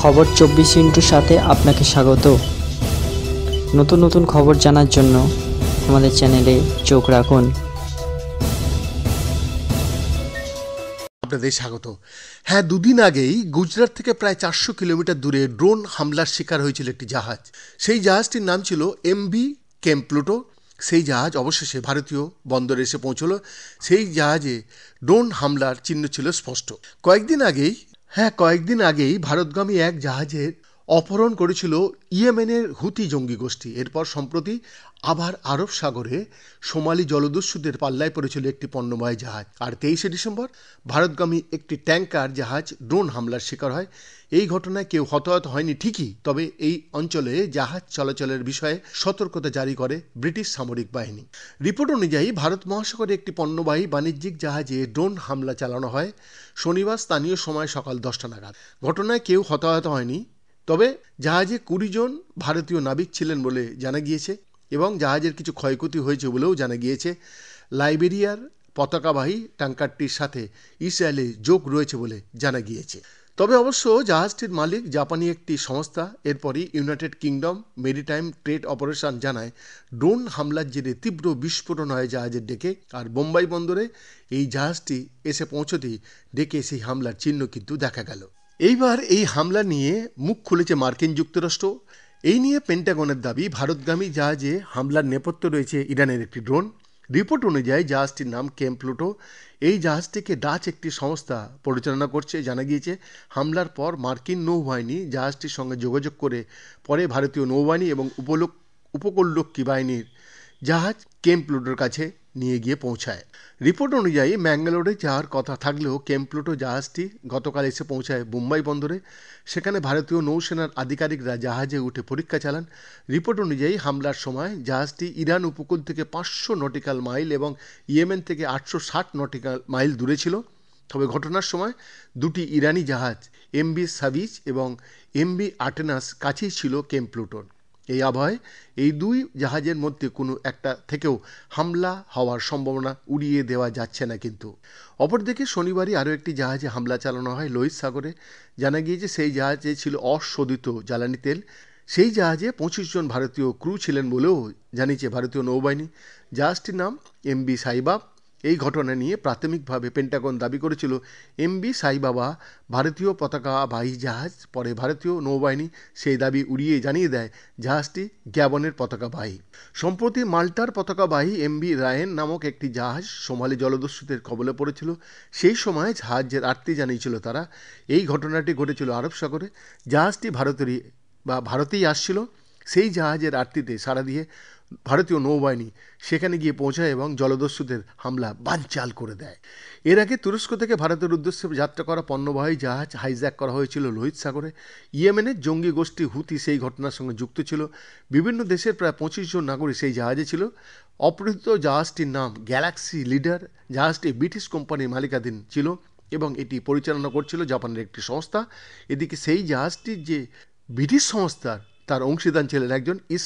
খবর চব্বিশ ইন্টুর সাথে আপনাকে স্বাগত নতুন নতুন খবর জানার জন্য আমাদের চ্যানেলে চোখ রাখুন আপনাদের স্বাগত হ্যাঁ দুদিন আগেই গুজরাট থেকে প্রায় চারশো কিলোমিটার দূরে ড্রোন হামলার শিকার হয়েছিল একটি জাহাজ সেই জাহাজটির নাম ছিল এমবি কেম্প্লুটো সেই জাহাজ অবশেষে ভারতীয় বন্দরে এসে পৌঁছল সেই জাহাজে ড্রোন হামলার চিহ্ন ছিল স্পষ্ট কয়েকদিন আগেই হ্যাঁ কয়েকদিন আগেই ভারতগামী এক জাহাজের অপহরণ করেছিল ইয়েমেনের হুতি জঙ্গি গোষ্ঠী এরপর সম্প্রতি আবার আরব সাগরে সোমালি জলদস্যুদের পাল্লায় পড়েছিল একটি পণ্যবাহী জাহাজ আর তেইশে ডিসেম্বর ভারতগামী একটি ট্যাঙ্কার জাহাজ ড্রোন হামলার শিকার হয় এই ঘটনায় কেউ হতাহত হয়নি ঠিকই তবে এই অঞ্চলে জাহাজ চলাচলের বিষয়ে সতর্কতা জারি করে ব্রিটিশ সামরিক বাহিনী রিপোর্ট অনুযায়ী ভারত মহাসাগরে একটি পণ্যবাহী বাণিজ্যিক জাহাজে ড্রোন হামলা চালানো হয় শনিবার স্থানীয় সময় সকাল দশটা নাগাদ ঘটনায় কেউ হতাহত হয়নি তবে জাহাজে কুড়ি জন ভারতীয় নাবিক ছিলেন বলে জানা গিয়েছে এবং জাহাজের কিছু ক্ষয়ক্ষতি হয়েছে বলেও জানা গিয়েছে লাইবেরিয়ার পতাকাবাহী ট্যাঙ্কারটির সাথে ইসরায়েলে যোগ রয়েছে বলে জানা গিয়েছে তবে অবশ্য জাহাজটির মালিক জাপানি একটি সংস্থা এরপরই United Kingdom maritime trade operation জানায় ড্রোন হামলার জেরে তীব্র বিস্ফোরণ হয় জাহাজের ডেকে আর বোম্বাই বন্দরে এই জাহাজটি এসে পৌঁছতেই ডেকে সেই হামলার চিহ্ন কিন্তু দেখা গেল এইবার এই হামলা নিয়ে মুখ খুলেছে মার্কিন যুক্তরাষ্ট্র এই নিয়ে পেন্টাগনের দাবি ভারতগামী জাহাজে হামলার নেপথ্য রয়েছে ইরানের একটি ড্রোন রিপোর্ট অনুযায়ী জাহাজটির নাম কেমপ্লুটো প্লুটো এই জাহাজটিকে ডাচ একটি সংস্থা পরিচালনা করছে জানা গিয়েছে হামলার পর মার্কিন নৌবাহিনী জাহাজটির সঙ্গে যোগাযোগ করে পরে ভারতীয় নৌবাহিনী এবং উপলক্ষ উপকূলরক্ষী বাহিনীর জাহাজ কেমপ্লুটোর কাছে নিয়ে গিয়ে পৌঁছায় রিপোর্ট অনুযায়ী ম্যাঙ্গালোরে যাওয়ার কথা থাকলেও কেমপ্লুটো জাহাজটি গতকাল এসে পৌঁছায় মুম্বাই বন্দরে সেখানে ভারতীয় নৌসেনার আধিকারিকরা জাহাজে উঠে পরীক্ষা চালান রিপোর্ট অনুযায়ী হামলার সময় জাহাজটি ইরান উপকূল থেকে পাঁচশো নটিক্যাল মাইল এবং ইয়েমেন থেকে আটশো ষাট নটিক্যাল মাইল দূরে ছিল তবে ঘটনার সময় দুটি ইরানি জাহাজ এমবি সাবিজ এবং এমবি আটেনাস কাছেই ছিল কেমপ্লুটোর এই আবহাওয়ায় এই দুই জাহাজের মধ্যে কোনো একটা থেকেও হামলা হওয়ার সম্ভাবনা উড়িয়ে দেওয়া যাচ্ছে না কিন্তু অপরদিকে শনিবারই আরও একটি জাহাজে হামলা চালানো হয় লোহিত সাগরে জানা গিয়েছে সেই জাহাজে ছিল অশোধিত জ্বালানি তেল সেই জাহাজে পঁচিশ জন ভারতীয় ক্রু ছিলেন বলেও জানিয়েছে ভারতীয় নৌবাহিনী জাহাজটির নাম এম বি সাইবাব এই ঘটনা নিয়ে প্রাথমিকভাবে পেন্টাগন দাবি করেছিল এমবি সাইবাবা ভারতীয় পতাকা পতাকাবাহী জাহাজ পরে ভারতীয় নৌবাহিনী সেই দাবি উড়িয়ে জানিয়ে দেয় জাহাজটি গ্যাবনের পতাকাবাহী সম্প্রতি মাল্টার পতাকাবাহী এমবি রায়েন নামক একটি জাহাজ সোমালি জলদস্যুদের কবলে পড়েছিল সেই সময় জাহাজের আটটি জানিয়েছিল তারা এই ঘটনাটি ঘটেছিল আরব সাগরে জাহাজটি ভারতেরই বা ভারতেই আসছিল সেই জাহাজের আটটিতে সারা দিয়ে ভারতীয় নৌবাহিনী সেখানে গিয়ে পৌঁছায় এবং জলদস্যুদের হামলা বানচাল করে দেয় এর আগে তুরস্ক থেকে ভারতের উদ্দেশ্যে যাত্রা করা পণ্যবাহী জাহাজ হাইজ্যাক করা হয়েছিল লোহিত সাগরে ইয়েমেনের জঙ্গি গোষ্ঠী হুতি সেই ঘটনার সঙ্গে যুক্ত ছিল বিভিন্ন দেশের প্রায় পঁচিশ জন নাগরিক সেই জাহাজে ছিল অপহৃত জাহাজটির নাম গ্যালাক্সি লিডার জাহাজটি ব্রিটিশ কোম্পানির মালিকাধীন ছিল এবং এটি পরিচালনা করছিল জাপানের একটি সংস্থা এদিকে সেই জাহাজটির যে ব্রিটিশ সংস্থার তার অংশীদার ছিলেন একজন ইস